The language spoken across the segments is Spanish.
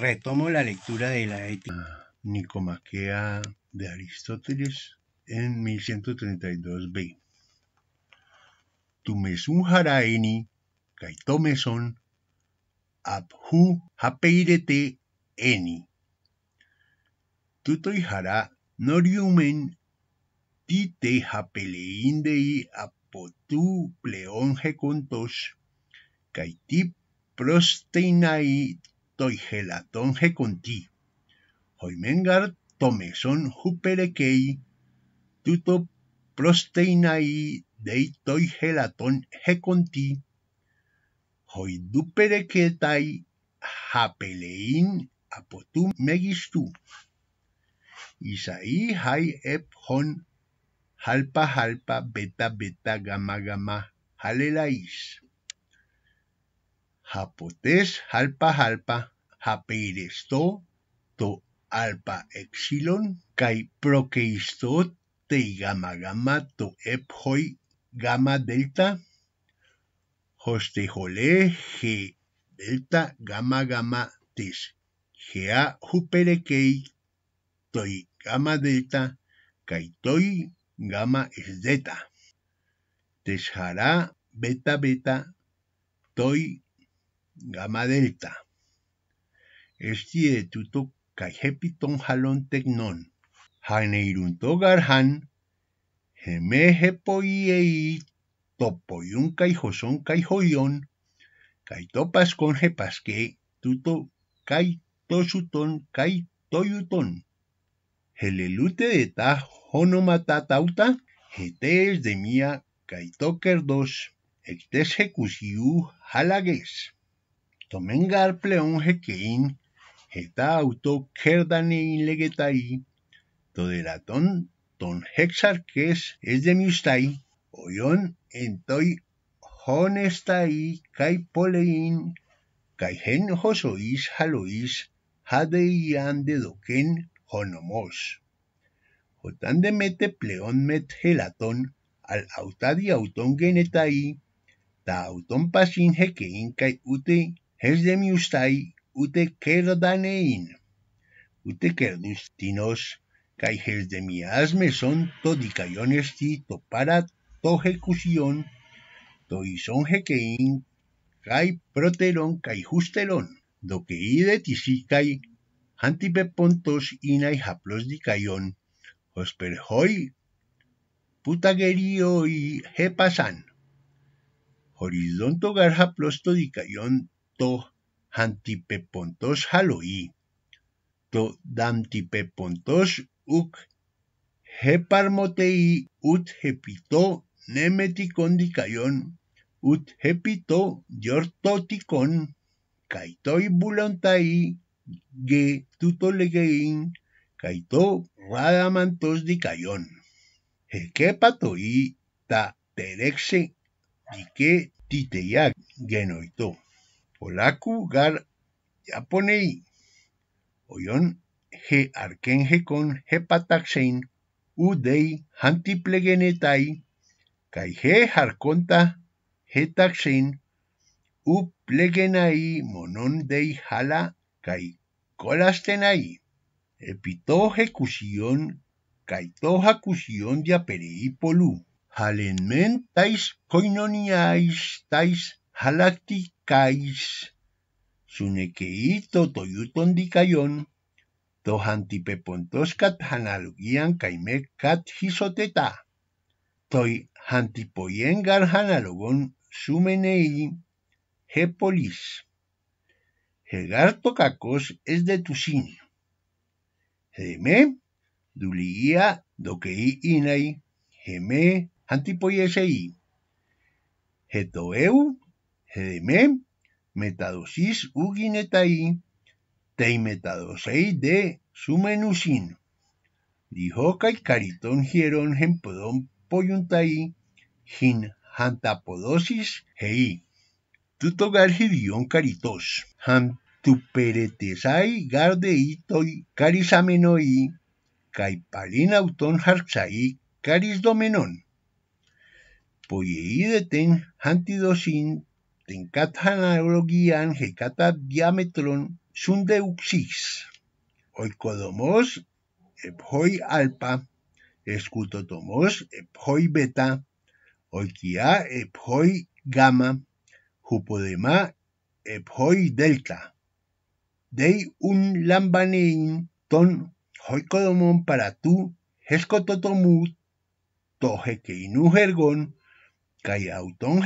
Retomo la lectura de la ética nicomaquea de Aristóteles en 1132b. Tumesun haraeni, kaitomeson, abhu hapeirete eni. Tuto hara noriumen tite hapeleindei apotu pleonge contos, kaitip prosteinai το γελατόν χεκοντή. Χοημένγαρ το μεσόν χουπερεκέι, τούτο προστεϊναί δει το γελατόν χεκοντή. Χοϊδούπερεκέταί χαπελεΐν από του μεγιστού. Ισαΐ χαϊ επχον χαλπα χαλπα βέτα βέτα γαμα γαμα χαλελαΐς. Χαποτές χαλπα χαλπα sto to alpa epsilon, kai prokeisto tei gamma gamma to ephoi gamma delta, hostejole g delta gamma gamma tis gea huperekei toi gamma delta, kai toi gamma es delta, Jara beta beta toi gamma delta estie tutok kaihepiton jalon tecnon. Janeirunto garjan, kai topoyun Kai kai kaitopas con jepaske tuto to kaitoyuton. Helelute de ta honomatatauta, es de mía kaitokerdos, ectes halages halages. Tomengar pleon jequein eta auto kerdan legetai, toderaton ton hexarkez ez demiustai, oion entoi honestai kai polein, kai hen josoiz haloiz jadeian dedoken honomoz. Jotan demete pleon met helaton al autadi auton genetai, ta auton pasin hekein kai ute ez demiustai Ute Ute Utequerdistinos, Caiges de mi asmeson. son Y topara tojecusión, toisonjequein, cai proteron, cai justelón, doqueide tisicai, antipepontos inai haplos dicayon hosperhoi, Putagerio y jepasan. horizonto garja plosto dicayón to hantipepontós haloi to dantipepentós uk heparmotei ut hepito neme ticondicayón ut hepito yortotikon Kaitoi toibulonta'i ge tutolegue'in cai to radamantósdicayón jequepa to'i ta terexec yique titeyá guenoitó. polaku gar japonei, oyon he arkenje con dei udei hantiplegenetai, kai he he hetaxein u plegenai monon dei hala kai colastenai, epito kusion, kai kusion, diaperi, diaperei polu, halenmen men tais koinoniais tais halakti kais, suneke ito to yuton di to hanti pepontos kat hanalugian kaime kat hisoteta, toy hanti poyengar hanalugon sumenei he polis. Hegar tokakos ez de tusin. Heme, duligia dokei inai, heme, hantipoiesei. Heto eu, GDM, metadosis uginetai, teimetadosei de sumenusin. Dijo cariton hieron hempodon poyuntai, hin hantapodosis hei. Tutogar Dion caritos, han gardei gardeitoi carisamenoi, caipalin auton hartzai carisdomenon. ten hantidosin tenkata analogian hecata diametron sundeuxis, oikodomos ephoi alpa, escutotomos ephoi beta, oikia ephoi gamma, jupodema poi delta. Dei un lambanein ton hoikodomon para tu, to tojekeinu jergón, kai auton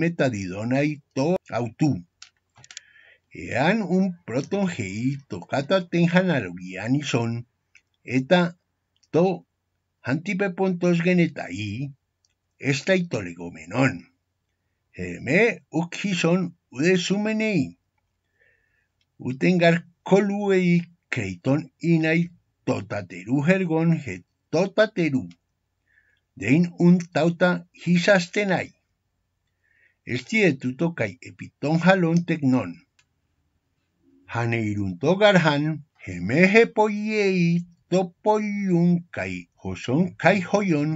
metadidonai y to autú. Ean un proton gei tocata y son, eta to hantipepontos genetai, esta y tolegomenon. Eme ukison udesumenei Utengar koluei keiton inai totateru jergon he totateru. dein untauta hisastenai. Ez dietuto kai epiton jalon teknon. Hane irunto garhan, hemehe poiei topoiun kai joson kai hoion,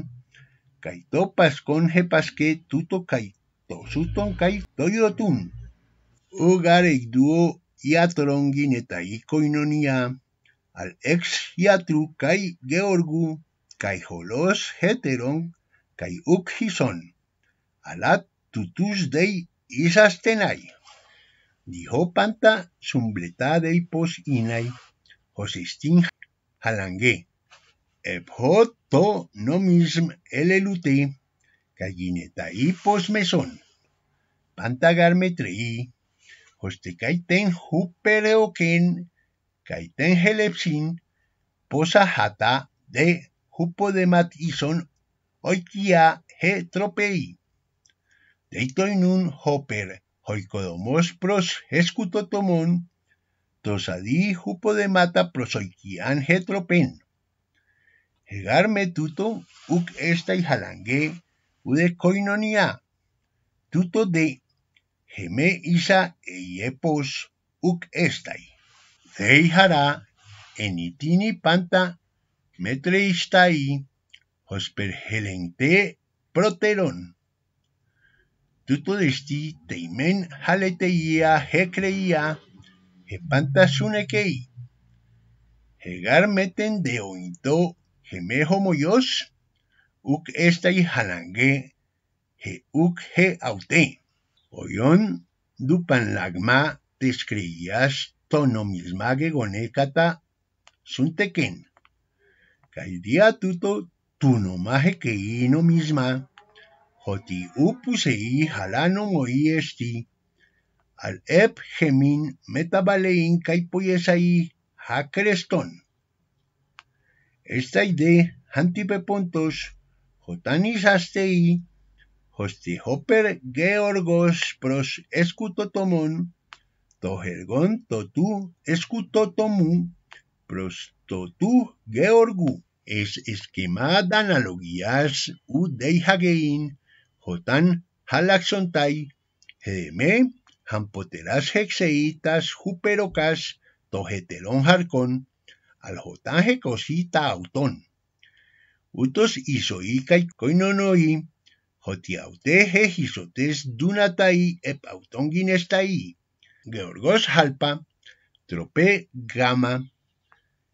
kai topaskon hepaske tuto kai kai toiotun. duo iatorongin eta ikoinonia, al ex iatru kai georgu Kaiholos heteron kai uc hison, alat dei isastenai. dijo panta dei pos inai, Hosistin halange, ebjot to nomism elelute cayinetaí pos meson. panta garmetreí, kaiten jupereoquen, caiten helepsin, posa jata de de ison oikia he tropei. Deitoinun hopper hoikodomos pros escutotomon tosadi ...pros oikian he tropen. Hegarme tuto uk estai jalangue ude koinonia. Tuto de geme isa eiepos uk estai. en enitini panta Metreishtai, Hospergelente, PROTERON Tutodesti, Teimen, Jaleteía, Jecreía, Jepantasunekei. Hegar meten de ointo, gemejo moyos, uk esta y he uk he auté. Oyon, dupan lagma, tescreías, Tonomismage gonekata, Sunteken alcaldía tuto tunomaje que ino misma, joti upusei jalano moi esti, al ep gemin metabalein caipoyesai jaquerestón. Esta idea hantipepontos, jotanis astei, hosti hopper georgos pros escutotomon, Tohergon totu escutotomu, pros totu georgu es esquema de analogías u Hagein, Jotan Halaxontai, Hedeme Jampoteras Hexeitas, Juperocas, tojetelón Jarcón, Jotan Jecosita Autón, Utos Isoica y Coinonoi, Gisotes Dunatai, autón Guinestai, Georgos Halpa Trope Gama,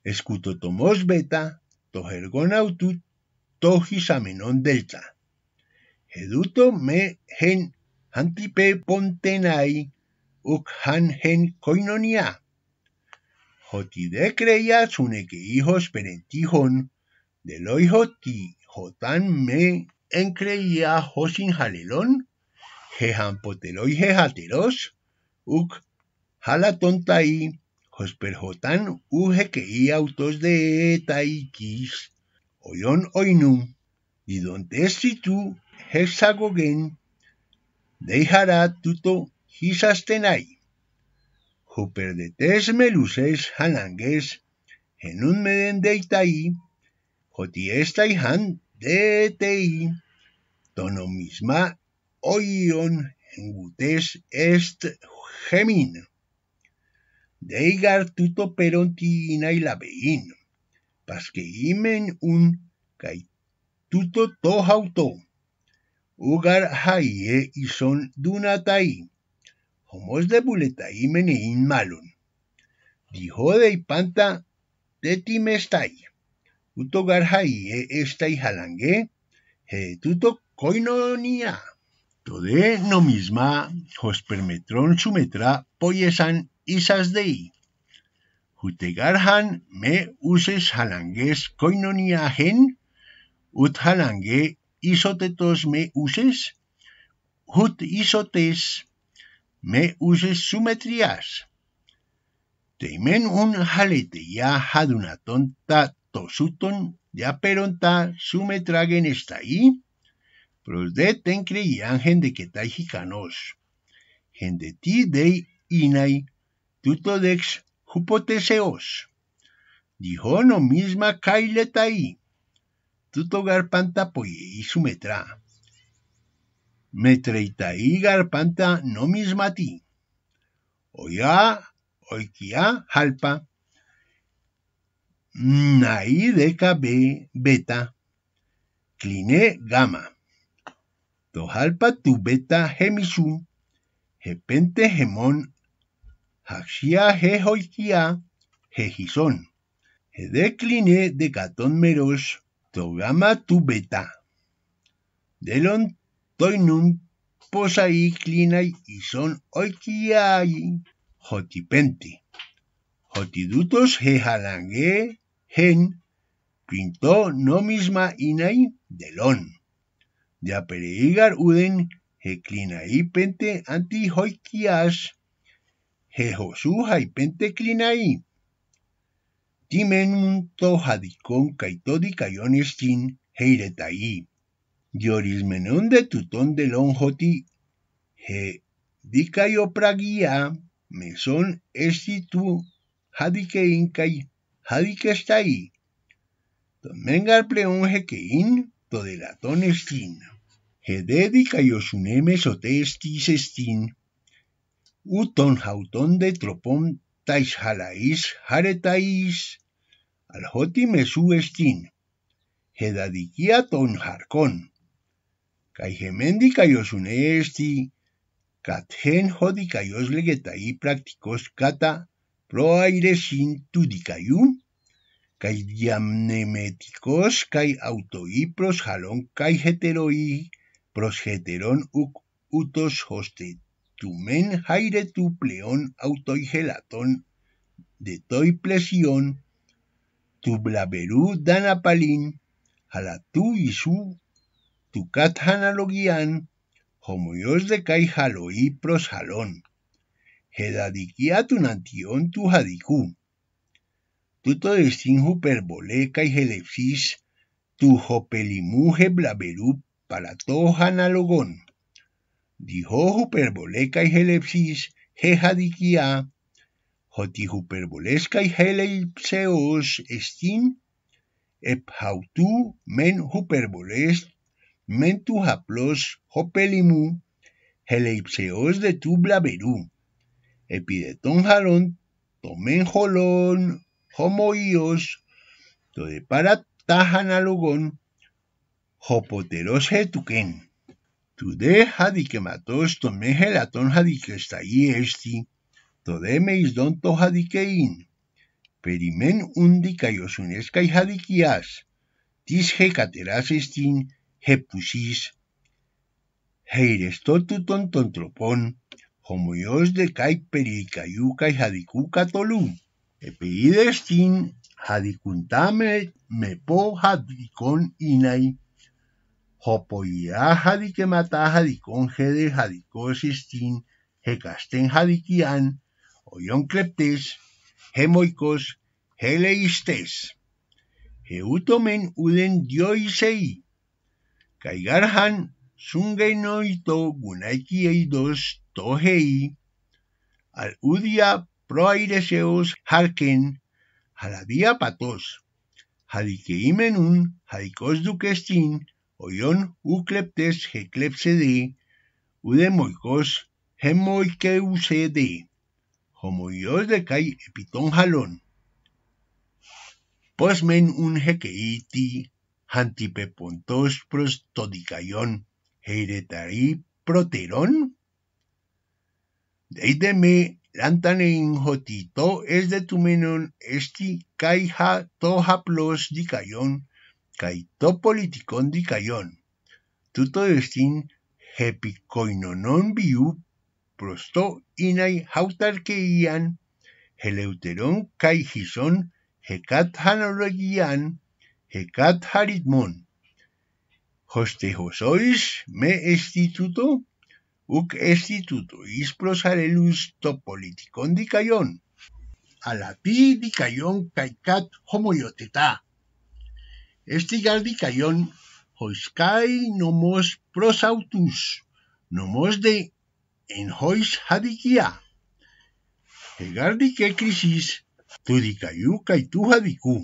Escutotomos Beta, Tohergon autut, to gizamenon delta. Eduto me jen jantipe pontenai, uk jan jen koinonia. Joti de kreia zunekei jospenetik hon, deloi joti jotan me enkreia josin jalelon, jehan poteloi jesateroz, uk jala Hosperjotán uge que autos de taikis Oyon oinum, y donde si hexagogen, dejará tuto hisastenai. tes meluces hanangues, un meden deitai, jotiestai han tono misma oion engutes est gemin deigar tuto perontina y labeino, pasque imen un caituto to auto, ugar Haie y son dunatai, homos de e in malon, dijo de panta uto utogar jaie estai jalangue, tuto coinonia. Todé no misma, hospermetron sumetra poyesan, Isas dei. Jutegarhan me uses jalangues gen ut halange isotetos me uses, hut isotes me uses sumetrias. Teimen un jalete ya haduna tonta tosuton ya peronta sumetragen está pros de ten creían de que tai gente ti dei inai Tuto dex hupoteseos, no misma kailetai. tuto garpanta pues, y sumetra, metreitai garpanta no ti. oya, oikia, halpa nai deca be, beta, cline gamma, tojalpa tu beta gemisu, gepente gemón Haxia Jehoikia He Hedecline de Catón meros, Togama beta. Delon Toinum Posai Clinai y son Oikiai jotipente. Jotidutos Jehalangue Gen Pintó no misma Inai Delon. De Apereigar Uden clinai Pente Anti Hoikias Jehoshú haipenteclinaí. Timenun tojadicón estín heiretaí. Yorismenón de tutón de lonjoti. Je praguía mesón estitu jadiqueincay jadiquestaí. Tomengar pleón jequeín todelatón estin. Jededicayosuneme sote estin Uton hauton de tropon jalaiz jare taiz alhoti mesu estin, hedadikia ton jarkon, kai jemendi kai osune esti, kat jen jodi oslegetai praktikos kata proaire sintu dikaiun, kai diamnemetikos kai autoi pros jalon kai heteroi pros uk utos hostet. men jaire tu pleón autoigelatón, de toi plesión, tu blaberú danapalín, tu y su, tu cat hanalogian, homoyos de kai jaloí prosjalón, jedadiquía tu nantión tu jadicú, tuto destin y gelepsis, tu jopelimuje blaberú para todo diho hyperboleka i helepsis he hadikia hoti hyperboleska i helepseos estin ep hautu men hyperboles men tu haplos hopelimu heleipseos de tu blaberu epideton halon to men holon homo ios to de parat tahan hopoteros he του δε χαδικαιματός το με χελατών χαδικαιωσταγή έστι, το δε με εισδόν το χαδικεΐν. Περιμέν ούν δικαιοσουνές καί χαδικιάς, της χε εστιν, την χεπουσής. Χειρεστό τούτον των τροπών, χομοιός δε καί περί καί χαδικού κατολού. Επείδες την χαδικουντάμε με πω χαδικών είναι hopoia jadike mata hadikon jede hadiko esistin, hekasten jadikian, oion kleptes, hemoikos, hele istez. Heutomen uden dio izei. Kaigarhan, zungen oito gunaiki eidoz tohei. Al udia proaire zeoz harken, jalabia patoz. jadikeimenun, imenun, jadikoz dukestin, oión ucleptes heclepsedi, udemoicos hemoiqueusedi, homoios de kai epitón jalón. Posmen un jequeiti, hantipepontos todicayon heiretari proteron? Deideme lantanein jotito es de tumenon esti kaiha tohaplos plos dicayon, καί το πολιτικόν δικαιών. Τούτο εστίν επικοινωνών βιού προς το ειναι χαουταρκείαν, ελευθερών καί χισών εκάτ αναλογιάν, εκάτ χαριτμών. Χωστε χωσόης με εστιτούτο, ουκ εστιτούτο εις προς αρελούς το πολιτικόν δικαιών. Αλλά τι δικαιών καί κατ χομοιοτετά. estigaldicaion hoiscai nomos prosautus, nomos de en hois hadikia. Egardi que crisis, tudicayu caitu hadiku,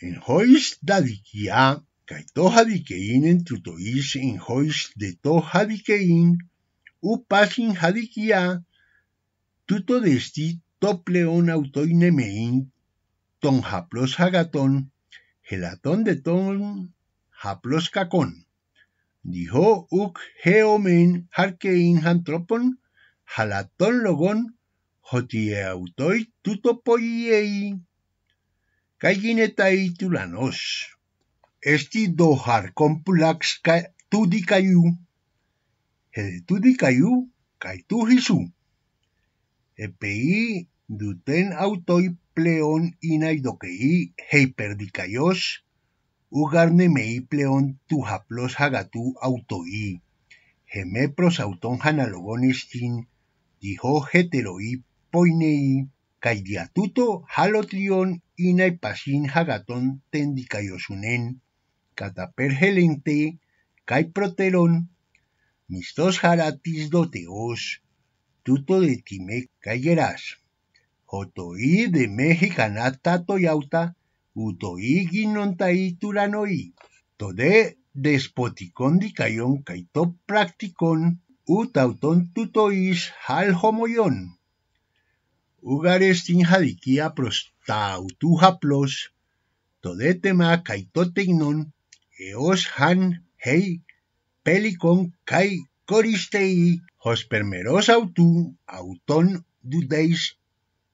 en hois dadikia, caito hadikein en tutois en hois de to hadikein, upasin hadikia, tuto desti topleon autoinemein, ton haplos hagaton, atón de ton haploscacón. Dijo uk geomen harkein hantropon, jalatón logón, jotieautoi tutopoyei. Callinetai tulanos. Esti dohar compulax kaiou El tu E Epei duten autoi pleón inaidokei heiperdicayos, ugarnemei pleón tujaplos hagatú autoí, gemepros autón hanalogonestin, dijo heteroí poinei, caidiatuto halotrión inaipasin hagatón tendicayosunen, catapergelente, caiproterón, mistos jaratis doteos, tuto de time cayeras. o to de mexica nata to yauta u to tode ginon ta despoticon di practicon u tauton hal homo ion tin haplos tode tema caito tecnon han hei pelicon kai coristei hospermeros autu auton dudeis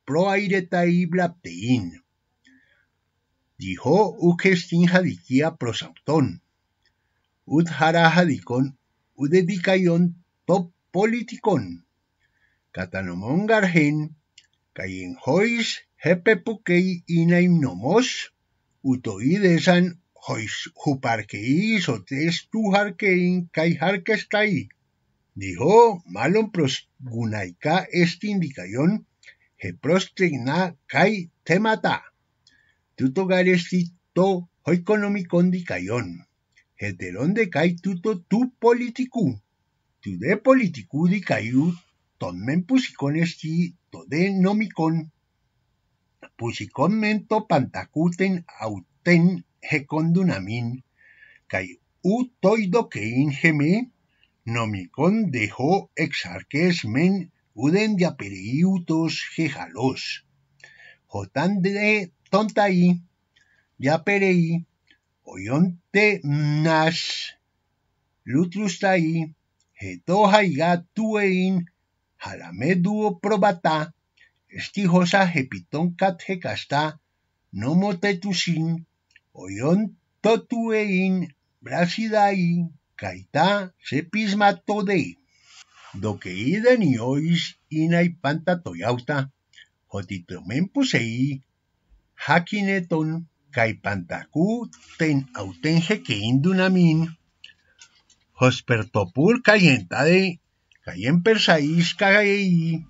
proaireta y tein. Dijo ukestin hadikia prosauton. Ut hara hadikon udedikaion top politikon. Katanomon garhen, hois hepe pukei inaim nomos, utoidesan hois huparkei sotes tuharkein kai Dijo malon pros gunaika Geprostreina kai temata. Tuto garezti to hoiko nomikondik aion, jeteron tuto tu politiku. Tude politiku dikaiut, tonmen puzikoneski tode nomikon. Puzikon mento pantakuten auten gekondunamin, kai utoido kein jeme, nomikon deho exarkezmen Uden ya pereiutos jejalos. Jotan de tontaí, ya oyonte nas. lutlustaí, jetoja tuein, jalameduo probata, estijosa jepitón catjecasta, nomotetusin, oyon totuein, brasidaí, kaita sepismatodei do que ni y ois inay panta toyauta, pusei, pusei jaquineton, pantaku ten autenje que indunamin, hospertopur cayentade, cayen persaís cagaei,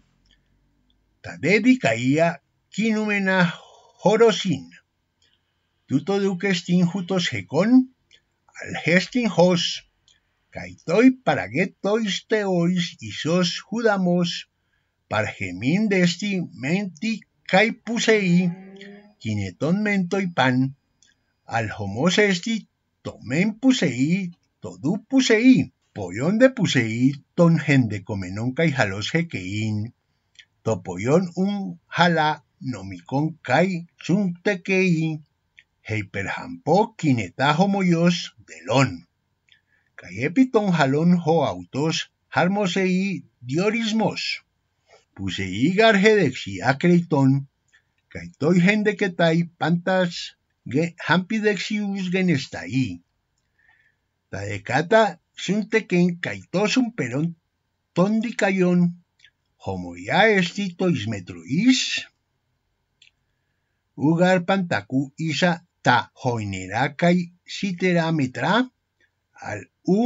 tadedi caía quinumena jorosin, tuto duquestin jutos al gestin jos, caitoi paraguetois y isos judamos pargemín desti menti caipusei mento mentoi pan al homos esti tomen pusei todu pusei pollón de pusei ton de comenon kai jalos To un jala nomicón kai chuntequei Heiperhampo quinetajo moyos delón Cayepiton jalón joautos jalmos e diorismos. Puse i garje dexia creiton. Caytoi hendeketai... pantas ge hampidexius gen está i. Tadecata sin tequen un peron tondi Homo ya estito metruis Ugar pantacu isa ta hoinerakai, cay metra al u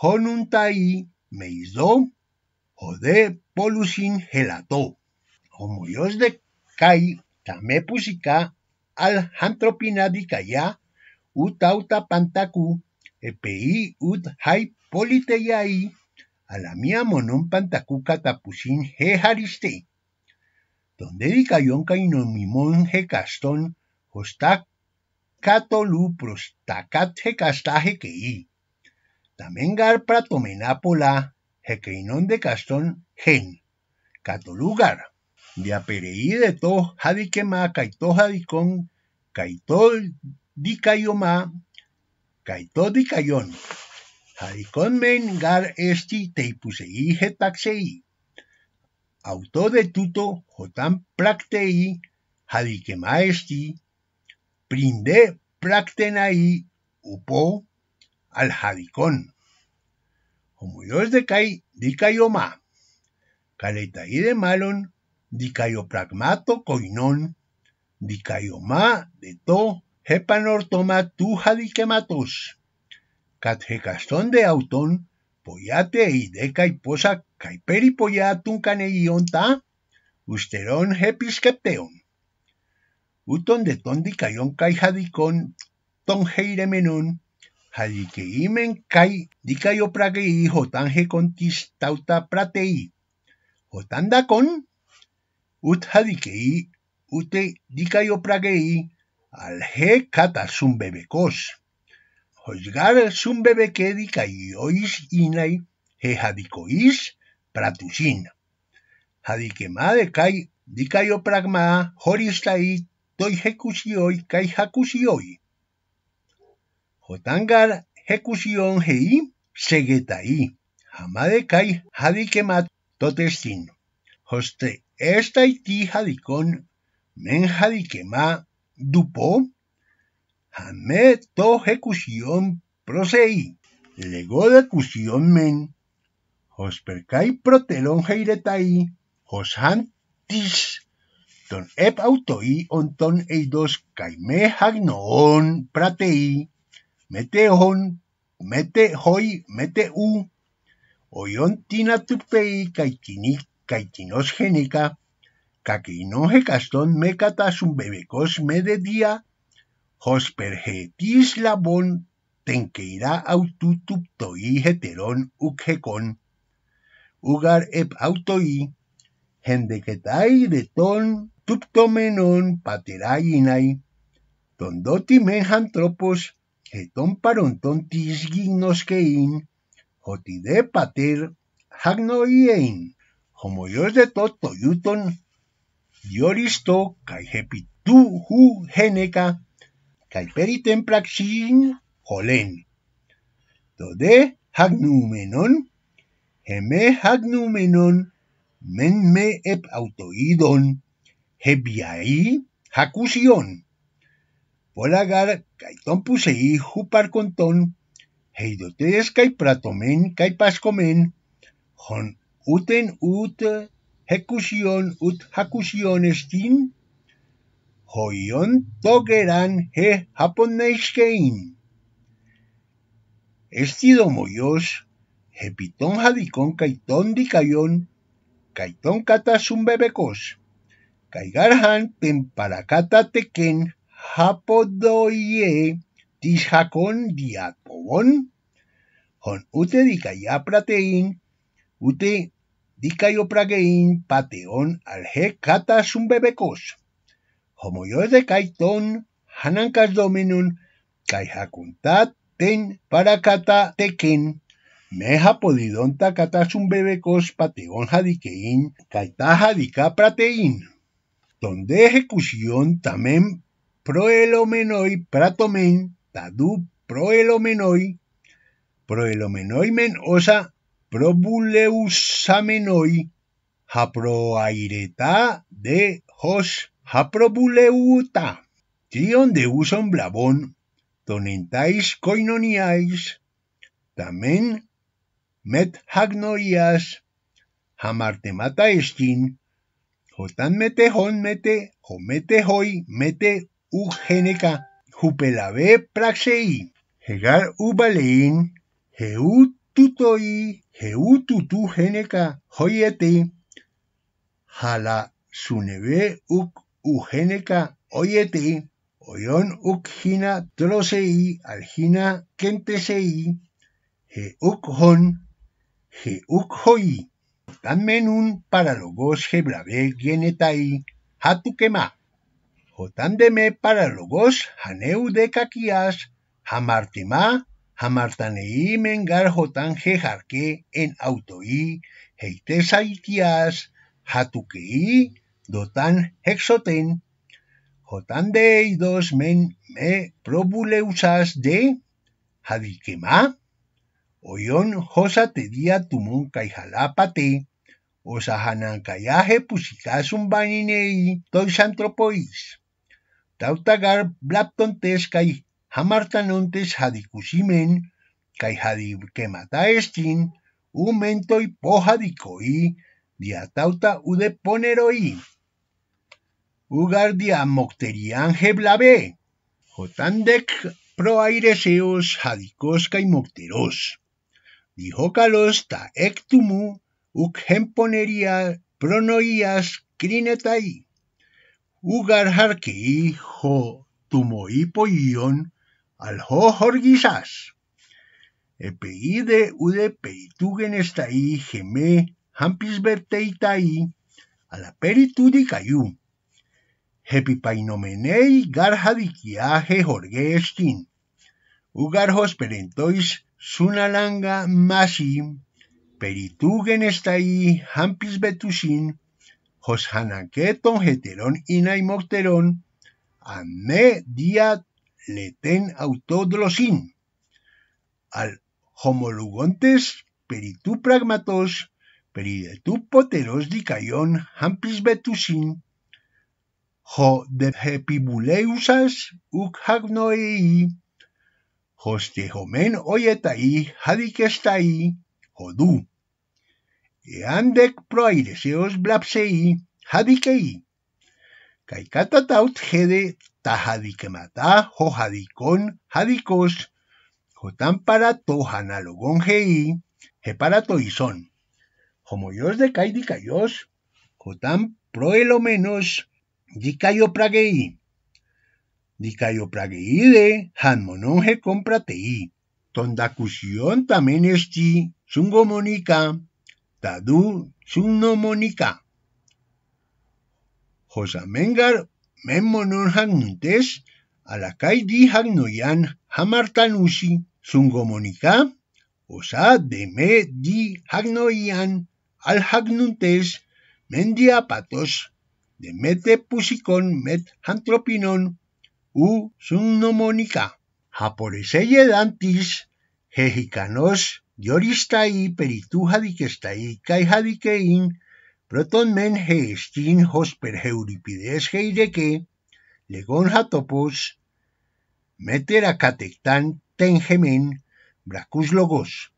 honuntai meizdo o de polusin gelato. Homoyos de kai tamepusika al hantropinadikaya utauta pantaku epei ut hai la alamia monon pantaku katapusin hejaristei. Donde dikayon kainomimon hekaston hostak katolu prostakat kei. Tamengar garpra pola jequeinón de castón gen, catolugar, de apereí de to jadiquema, caitó jadicón, caitó dicayoma, di dicayón, jadicón men gar esti teipuseí taxeí, auto de tuto jotan practeí, jadiquema esti, prinde practenaí, upo, al Jadicón. yo de Kai, di Cayoma, de Malon, di Pragmato Coinón, di de To, hepanortoma tu Jadiquematos, castón de Autón, Poyate y de posa Caiperi Poyatun Caneion ta, Usterón Jepisquepteón. Uton de Ton di Cayón Caijadicón, Ton Heiremenón, men kai dicayopraguei jotanje contistauta pratei. Jotanda kon ut hadikei ute al je kata bebekos. Josgar dikai ois inai he jadicois pratusin. de kai toi horistai hekusioi kai hakusioi. Kotangar Hekushion Hei Segetai Hamadekai Hadikemat Totestin Hoste Estaiti Hadikon Men Hadikema Dupo Hame To Hekushion Prosei Lego de Men Hosperkai Protelon Heiretai Hoshantis Ton Ep Autoi Onton Eidos Kaime Hagnoon Pratei mete hoy, mete u, Oyon Tina Tupei, Caitinos mekata Caquinoje Castón catas un bebecos Mededia, tis Labón, Tenqueira tuptoi Heterón con Ugar Ep Autoi, Gendequetai de Ton, Tuptomenon Paterai Inai, Tondoti Menjantropos, Keton parun donte signos kein otide patir hagnohein homo yo de totu yuton kai hepitu hu geneka kai peritenpraxin olen dode hagnomenon he hagnomenon menme me autoidon hebiai jakuzion. Polagar, Jupar Contón, Heidotes, pratomen Caipascomen, Jon Uten Ut, Hecusión, Ut Estin, Hoyon, Togeran, He Japoneiskein. Estido Moyos, Jepitón Jadicón, Caitón Dicayón, Caitón un Bebecos, Caigarhan Temparacata teken. Hapodoye tishakon diapobon, hon ute prateín ute dikayopragein pateon alje kata sumbebekos. Homoyo de kaiton, hanankas dominun, kai hakuntat ten para kata teken, meja un kata cos pateon jadikein, kaita prateín Donde ejecución también proelomenoi pratomen tadu proelomenoi men osa probuleusamenoi haproaireta de hos haprobuleuta tion de uson blabón tonentais koinoniais tamen met hagnoias hamartemata estin hotan mete mete o hoi mete ugeneca jupelave praxei, Hegar ubalein, heu tutoi, heu tutu geneca hoyete, jala suneve uk ugeneca oyete, oyon uk hina trosei, aljina kentesei, he uk hon, he uk paralogos genetai, hatukema. Jotandeme para logos, janeu de kakias, jamartema, jamartanei mengar jotan jejarque en autoí, heitesa itias, jatuqueí, dotan hexoten, jotan de men me probuleusas de jadikema, oyon josa te día tumón caijalapate, osahanancaya pusicas un baninei tois antropois. Tautagar, Blapton Tesh, Kai Hamartan Ontes, Kai Hadi Kemata Eschin, Umento y Tauta u de Ugardia Ugar Día jotandek Jeblabe, Jotandec Pro Aireseos, Hadi Mocteros. Ta Ectumu, uk Poneria, Pronoías, krinetai. Ugar harki jo tumoipoion al jo jorguisas. Epeide ude peitugen estai gemé hampis verteitai a la peritudi cayú. Hepipainomenei garjadiquiaje jorge Ugarjos perentois sunalanga masi peritugen estai hampis Hoshanaketon heteron inai morteron, hame dia leten autodlosin. Al homologontes peritu pragmatos, peritu poteros dikaion hampis betusin, jo de hepibuleusas uk hagnoei, hoste homen oietai hadikestai, jo Jodu. e andec proaireseos blapsei jadikei. Caicata taut jede tajadikemata hojadikon jadikos, jotan para tojanalogon jei, je para Homoyos de caidicayos, jotan proelomenos dikayopragei. praguei. praguei de janmononge compratei, Tondacusión también chi, Tadú Monica. Josamengar memmonun ALAKAI DI hagnoyan HAMARTANUSI sungomonica osa de me di hagnoyan al hagnuntes mendiapatos de mete pusicon met hantropinon u sunnomonica japoreseye dantis jejicanos yoristai peritu jadikestai Kai, proton men Geestin, Hosper, Euripides, legon Legón, Jatopos, ten Tengemen, brakus Logos,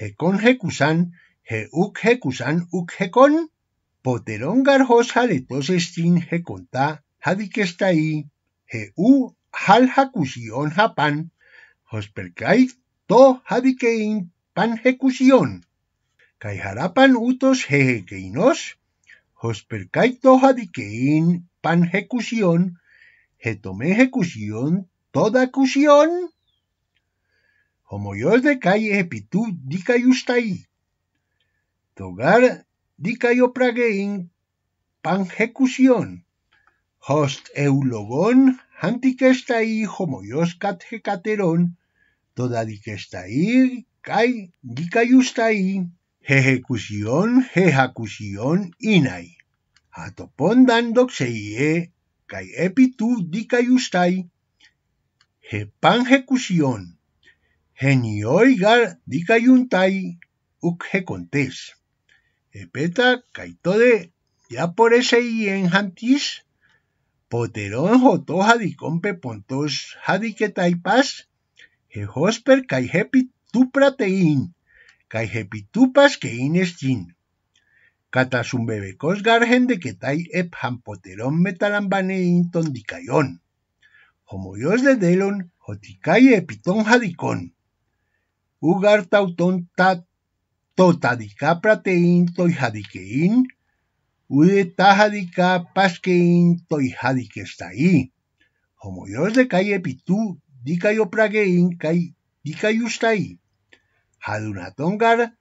hekusan Jecusan, Jeuc, hekusan uk hekon Poterón, Garjos, Jaletos, Estin, heu Jadiquestai, Jeu, Jal, japan hosper kai To, jadikein Kai harapan utos jejequeinos, hospercaito pan panjecución, jetome ejecución toda cusión. Homoyos de calle epitu dicayustai. Togar pan ejecución, Host eulogón yo homoyos catjecaterón, toda estáí. Kai ejecución ejecución inai ¡Inai! Atopón dando kai ¡Kai epitu Dicayustai, Jepan Jecución, Genioigar Dicayuntai, Uc contes. Epeta de ya por ese y en Jantis, Poterón joto Jadicompe Pontos hosper kai hepit tuprateín, kai es que inestin. un gargen de que tai ep metalambanein metalambaneín Homoyos de delon, joticay epitón jadicón. Ugar tautón ta totadica prateín toijadiqueín, ude tajadica pasqueín Homo Homoyos de kai epitu dica yo pragueín, Vicayustay, Hadunatongar,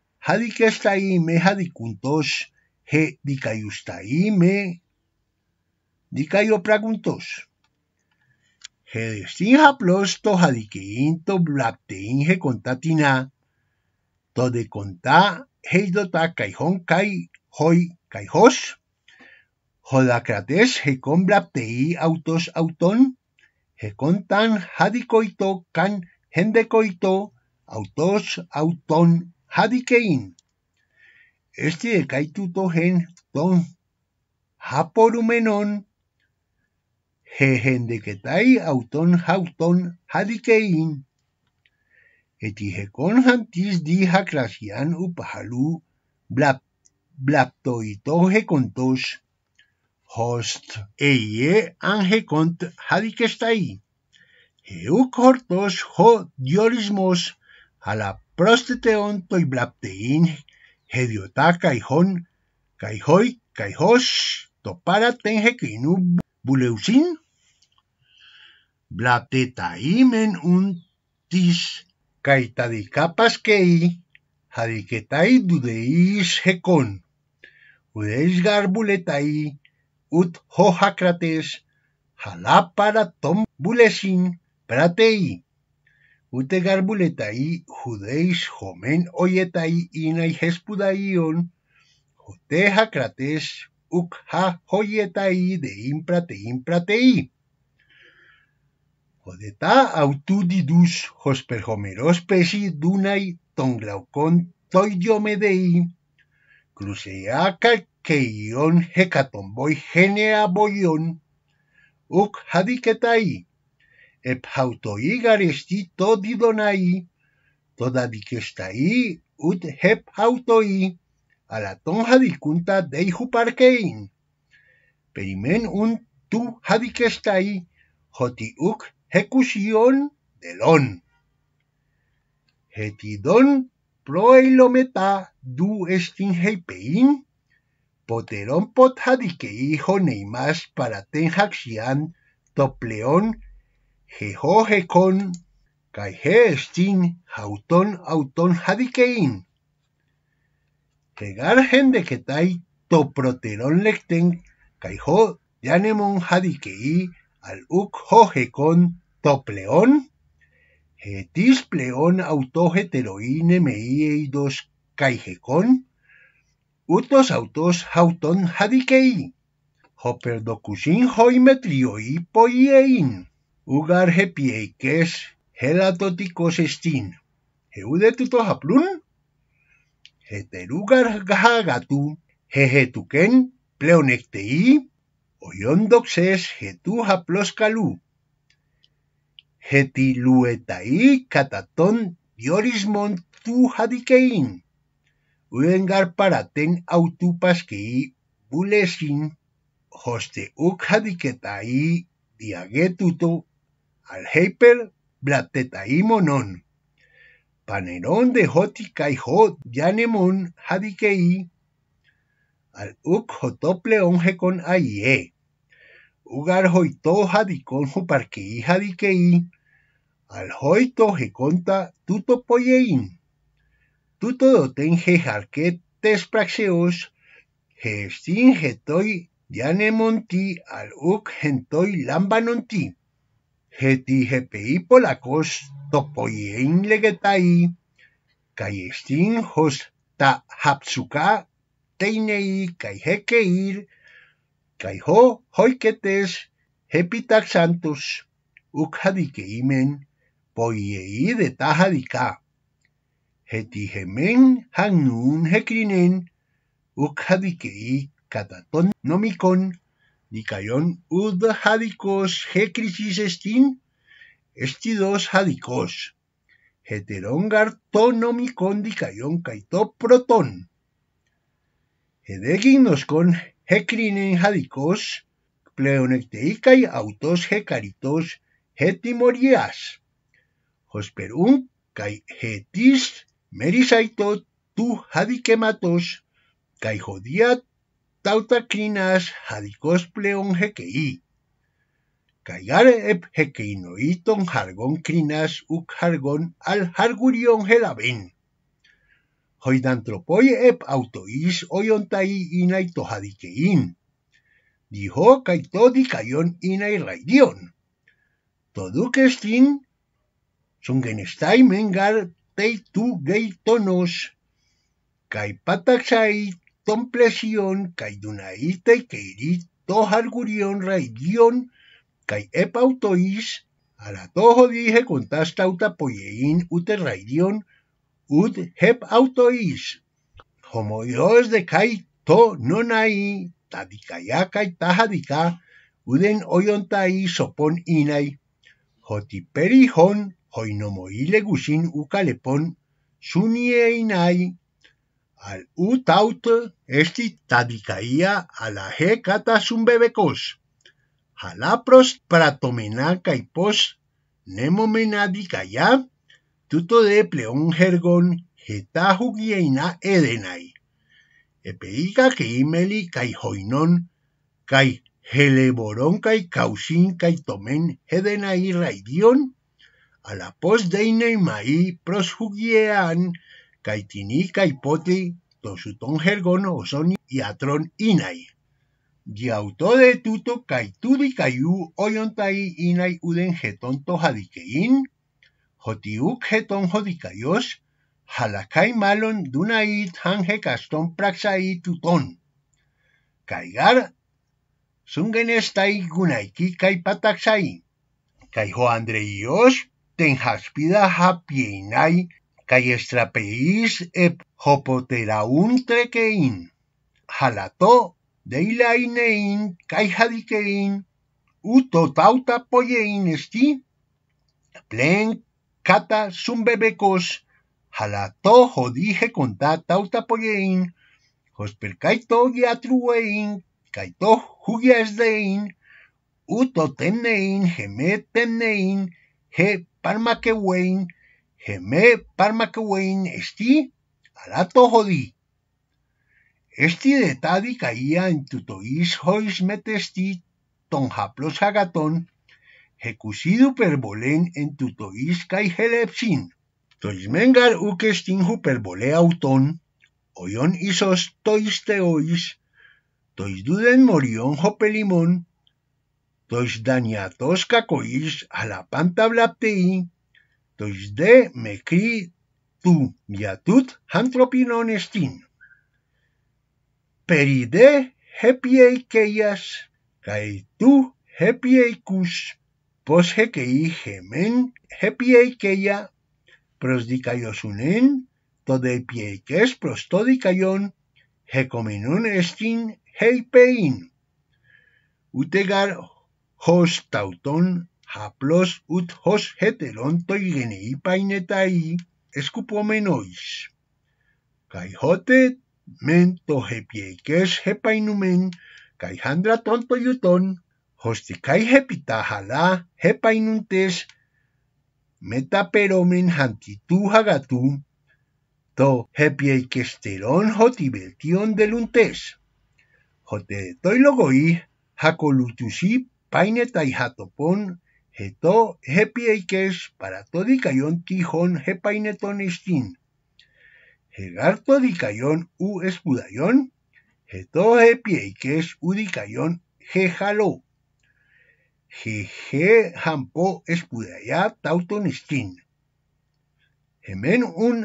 me, hadikuntos He preguntos, Dicayo Praguntos. Hedestin haplosto to blaptein he contatina, to de contá heidota caijón kai hoy caijos, Jodakrates he con blaptei autos auton, he contan kan can hendekoito autos auton hadikein. Este kaituto gen ton haporumenon jehendeketai auton hauton hadikein. Etijekon hantis di haklasian upahalu blap blaptoito hekontos host eye angekont hadikestai. Eu jortoz jo diorizmoz jala prostete honetoi blabtegin hediotak aihon, kaihoi, kaihos, toparaten jekinu buleuzin. Blabte ta imen untiz, kaita dikapazkei, jadiketai dude izekon. Ude izgar buletai, ut jo jakrates, para tom bulezin, pratei. Ute garbuletai judeis homen oyetai inai jute ha hoyetai de impratei. Jodeta autudidus josper homeros pesi dunai tonglaukon toiomedei, crucea calqueion hecatomboi genea boyon Uk hadiketai. Epauto igar esti todidonai, toda dikestai ut hepautoi, a la tonja dikunta Peimen parkein. Peimen un tu hadikestai, joti uk hekusion delon. Hetidon proeilometa du estin heipein, poteron pot hadikei honeimas para tenjaxian topleon Jehojecon, Kaihestin, hauton Auton, Hadikein. Hegargen de Ketai, Toproteron Lecten, Kaiho, Yanemon, Hadikei, Al Uk, topleon Topleón, Getispleón, Autogeteroine, Meieidos, caijecon, Utos autos hauton hadikei, hoperdocusin hoimetrioi poiein. ugar hepi eikes helatotik osestin. Heudetuto haplun? Heter ugar gahagatu, hehetuken pleonektei, oiondokses hetu haploskalu. Heti luetai kataton diorismon tu hadikein. Uengar paraten autupaskei paskei bulesin, hoste ukhadiketai diagetutu al heiper blatetaimonon. Panerón de Jot, yanemon hadikei al uk hotople jekon, Aie, Ugar hoito Jadicon parkei hadikei al hoito Jeconta Tuto Poyein, Tuto Doten Jejarquet Tespraxeos, yane Yanemonti al uk Gentoi Lambanonti. γιατί είχε πει το που έγινε τα και τα χαψουκά τείνει και είχε και και χω χωικετές επιταξαν τους ούχα δικαιήμεν που ε είδε τα χαδικά. Γιατί είχε μεν χανούν χεκρινέν ούχα κατά των νομικών Dicayon ud hadikos hecrisis estin, estidos hadikos, Heterón dicayon dicayón kaito protón. Hedegignos con hecrinen hadikos, pleonecteicai autos hecaritos hetimorias. Hosperun kai hetis merisaito tu hadikematos, kai jodía tautachinas jadicosple jequeí. Caigar ep ton jargón crinas u jargón al jargurión helabin. Hoidantropoy ep autoís oyontai inaito tojadiqueín. Dijo caitodi cayón que raidión. tin sungenestai mengar teitu geitonos. Kai pataxai ton plesion kai duna ite keiri to hargurion raigion kai epautois ala tojo dije kontasta uta poyein ute raigion ut hep autois homo ios de kai to nonai tadikaya kai tahadika uden oiontai sopon inai hoti perihon hoinomoile gusin ukalepon sunie inai al utaut esti tadikaia ala hekata zunbebekoz. Halapros pratomena kai nemomena dikaia tuto de pleon jergon eta jugieina edenai. Epeika keimeli kai hoinon, kai heleboron kai kausin kai tomen edenai raidion, ala pos deinei mai pros jugiean, Caytini caipote, Tosutón Gergono, Osoni y inai. Inay. de tuto, caitudi cayú, oyontai inai uden getón tojadiqueín, jotiuk getón jodicayos, Jalakai, malon dunait hanje castón praxaí tuton. Caigar, sungenestai gunaiki caipataxaí, caijo andreíos, tenjaspida pieinai. Callestrápeis ep hopoteraúntrequein, jalató deilainein Uto tauta poyein esti, plen cata zumbebecos, jalató jodije contá tauta pollein, hospercaito giatruwein, caito jugiasdein, utotenein, gemetenein, je parmaquewein, Χεμέ πάρμα και ουέιν εστί, αλλά το έχω δει. Εστί δε τα δικαία εν του το εις με τεστί των χαπλός αγατών, εκουσίδου περβολέν εν του το καί χελεψίν. Το εις μεν ούκε στην περβολέ αυτον, οιον ίσως το εις τόις το εις δούδεν μοριόν χωπέλιμον, το δανειατός κακοίς, αλλά πάντα βλαπτείν, το με κρύ του για τούτ ανθρώπινον εστίν. Περί δε χέπιε καί του χέπιε πως χεκεί χεμέν χέπιε καία, προς εν το δε πιεκές προς το δικαιόν, χεκομενούν εστίν χεϊπεΐν. Ούτε γαρ χως ταυτόν haplos ut hos heteron toi genei eskupomen eskupomenois. Kai jote, mento to hepieikes hepainumen, kai tonto juton, hosti kai hepita hala hepainuntes, meta peromen hantitu hagatu, to hepieikesteron hoti beltion deluntes. Hote toi logoi, hako lutusi, painetai hatopon, to hepiekes, para todicayón tijón, hepainetón estin. Hegar todikayon u espudayón, Hetó, u udicayón, hejaló. Jeje, jampó, espudayá, tauton estin. Hemen un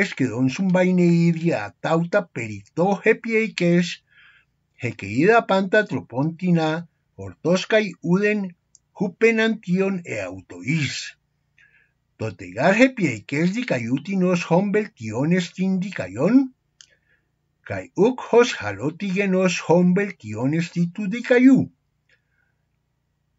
es que don idia tauta perito hepiekes, jequeida panta tropontina, y uden εαυτό e εις. Το γάρχε πιεκές δικαιούτην ως χομπελτιώνες την δικαίον καί ούκ ως χαλώτηγεν ως χομπελτιώνες τη του δικαιού.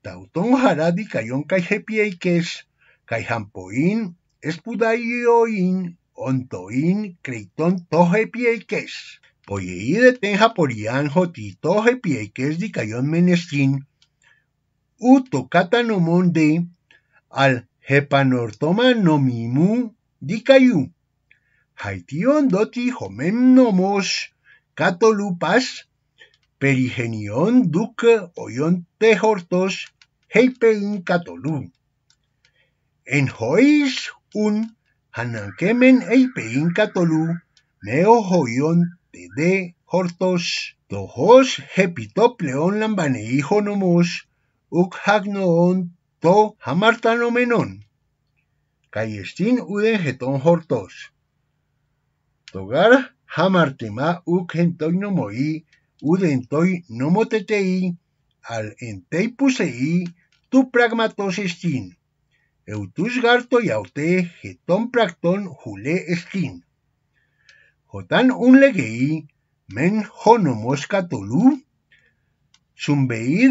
Ταυτόν χαρά δικαίον καί πιεκές, καί εσπουδαϊόιν εσπουδαϊόήν, οντοήν, τό τόχε πιεκές. δε τέν ποριάν, ότι τόχε πιεκές δικαίον μεν εστίν, ούτω κατανομώνται αλ επανορθώμα νομιμού δικαιού. Χαϊτίον δότι χωμέν νομός κάτολου πας, περιγενειών δουκ οιόν τεχορτός χέιπεϊν λού Εν χωρίς ουν ανακέμεν ειπεϊν κατολού, νέο χωιόν τεδέ χορτός, το χως επί το πλεόν λαμβανεήχον όμως, ukhagnoon to hamartanomenon. Cayestin uden jeton hortos. Togar hamartima uk entoy nomoi, nomo nomotetei, al entei tu pragmatos estin. Eutus garto yaute jeton practon jule estin. Jotan un men honomos catolú,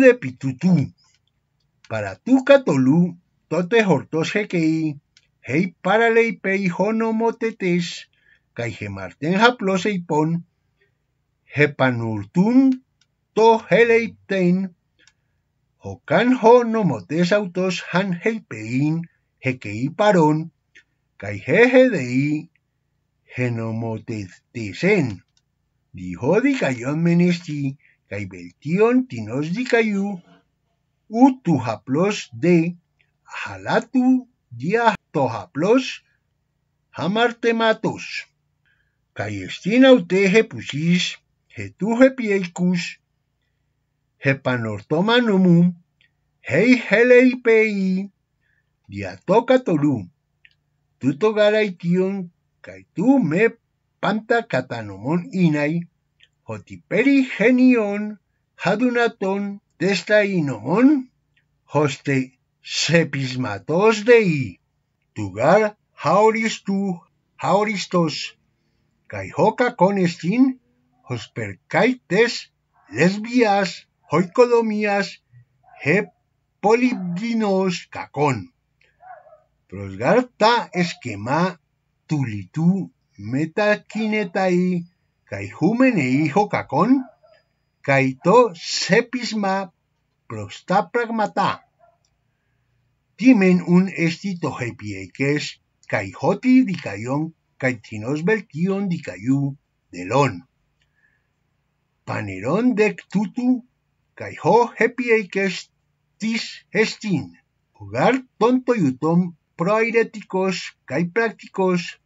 de pitutú para catolú, Tote Hortos Jequei, Hei Paralei Pei Hono Motetes, pon, Japloseipon, Jepanurtun To Heleipten, Hokan Hono Motes Autos Han Heipein, Jequei Parón, Caijeje Dei, Genomotetesen, Dijo cayón Menesti, Caibeltion Tinos di cayu, ούτου χαπλός δε χαλάτου δια το χαπλός χαμαρτεματός. Καί εστίν αυτέχε πουσίς, χετούχε επιέκους, επανορτώμαν μου, χει χελεϊ πεϊ, δια το κατολού, τούτο γαραϊκίον, καί του με πάντα κατανομών είναι, ότι περί γενιών, χαδουνατών, desta ino hoste se dei tugar jauristú, tu haorisos kai hoka konestin lesbias hoikodomias heb polibdinos esquema tulitu meta kinetai kai καί σέπισμα προς τα πραγματά. Τίμεν ούν εστί το γεπιέικες καί χωτή δικαίον καί τρινός βελτίον δικαίου δελών. Πανερών δεκ τούτου καί χω γεπιέικες τίς εστίν ογάρ τον τοιούτον προαιρετικός καί πρακτικός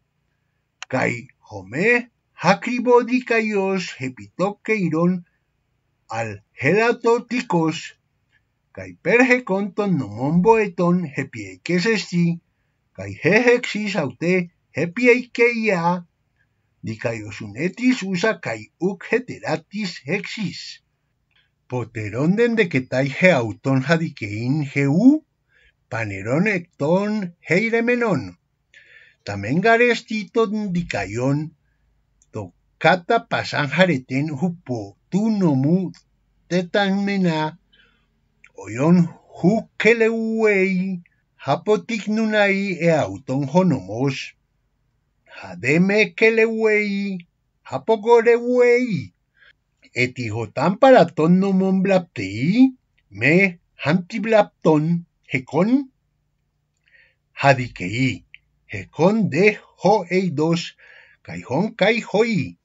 καί χωμέ άκριβο δικαίος γεπιτό κεϊρόν al helatoticos kai perhekonton nomon boeton hepiekesesti, kai heheksis aute hepieikeia, dikai osunetis usa kai uk heteratis hexis. Poteron den de tai he auton hadikein heu, paneron ekton heiremenon. Tamen garestiton dikaion, tokata pasan jareten hupo του νομού τεταγμενά, οιόν Χουκελεουέι, κελεουέι, αποδεικνουναί εαυτόν χονομός, αδέμε κελεουέι, αποκορεουέι, ετυχοτάν παρά τον νομόν βλαπτεή, με αντιβλαπτόν χεκόν, αδικαιή, χεκόν δε χω ειδός, καϊχόν καϊχοή,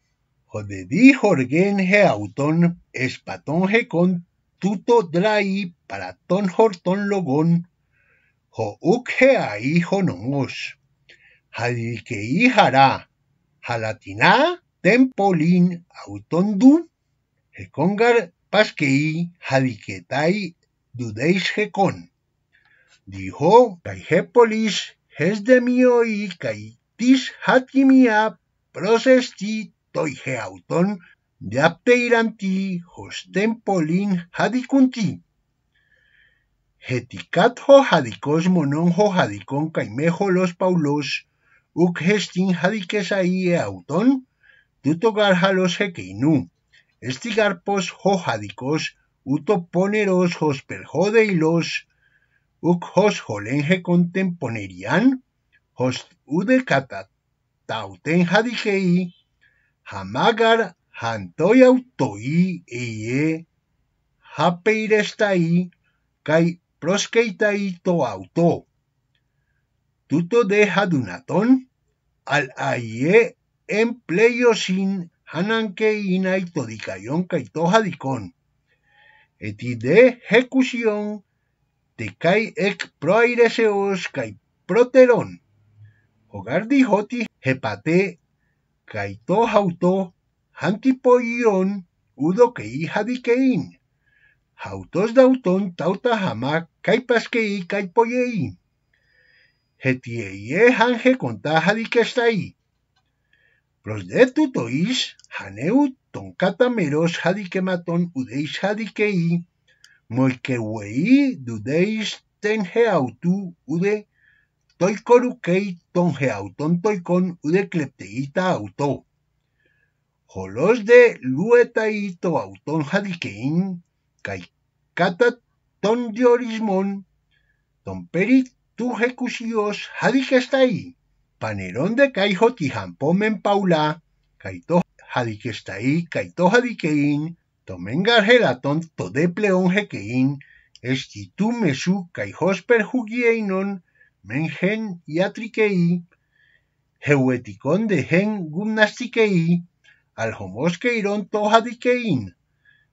he jorgen espatón he con tuto drai para ton logon logón, jo ucje a hijo nomos, que hijará, jalatiná tempolín autondú, jecongar que tai dudeis con, Dijo polis es de oí y tis hatimia procesti polin autón, yapteiranti, hostempolin, jadicunti. Jeticatjo polin mononjo jadicón caimejo los paulos, uk gestin jadiques ahí e autón, tutogarja los jequeinú, estigarpos ho utoponeros uto poneros per de los, uc hos jolenje contemponerian, hos ude tauten hadikei. Hamagar hantoyautoí eye hapeirestai kai proskeitai to auto. Tuto de hadunatón al aye empleyosin sin y todicayon kai Eti de ejecución te kai ek proaireseos kai proteron Hogar dijoti hepate Kaito hauto hantipoion kei hadikein. Hautos dauton tauta hama kaipasquei kaipoyein. Hetieye hanje conta hadikestai. tois haneu hadike hadikematon udeis hadikei. Moikewei dudeis tenjeautu ude toicorukei u de udeklepteita auto. Jolos de luetaito auton kai caicata ton diorismon, ton peri tu panerón de caijo men paula, caito jadiquestai, caito jadiquein, to gelaton todepleón jekein, estitu mesu caijos non, μεν χεν Ιατρικέι, χεουετικόν δε χεν γυμναστικοί, αλχομός και ηρών το χαδικείν.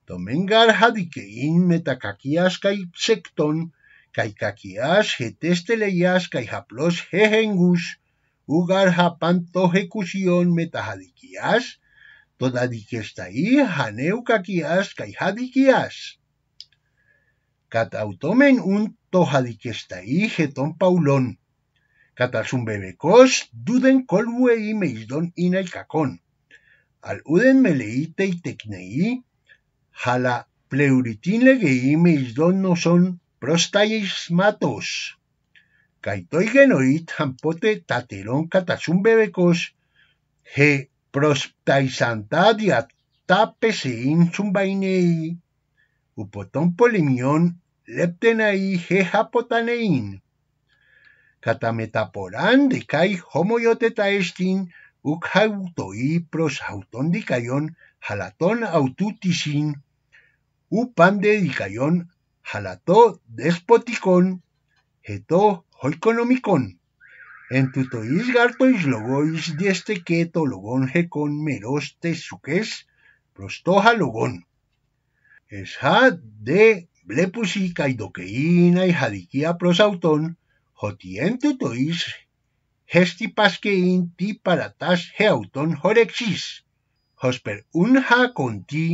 Το μεν γαρ χαδικείν με τα κακίας καί ψεκτών, καί κακίας χετές τελεγιάς καί χαπλός χεχεγγούς, ου γαρ χαπάν το χεκουσιόν με το δαδικεσταί χανέου κακίας καί χαδικίας. Καταουτόμεν ουν toja di que está ahí, paulón. bebecos duden colway y meildón y Al uden meleite y tecneí, jala pleuritín y meildón no son prostaismatos. matos. Caitoy tampote taterón bebecos bebecos he prostaisantadia je prostaisanta diat tapeseín Upotón polimión leptenai jejapotanein. Catametaporán de kai homo estin, hautoi pros hauton dikayon halaton aututisin upan de dikayon halato despoticón He hoiconomicón. En gartois logois dieste keto logón jecón meroste suques prostoja logón. Es de le pusí i y jadiquía prosautón, jotiente tois, hesti paskein ti paratas geautón horexis, hosper unha con ti,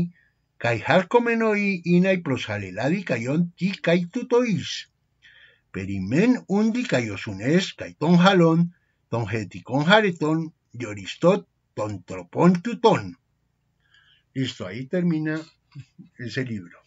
kai harcomenoi inai y ti kai tutois. Perimen undi kai osunes jalón, ton jeticón jareton, yoristot ton tropón tutón. Listo, ahí termina ese libro.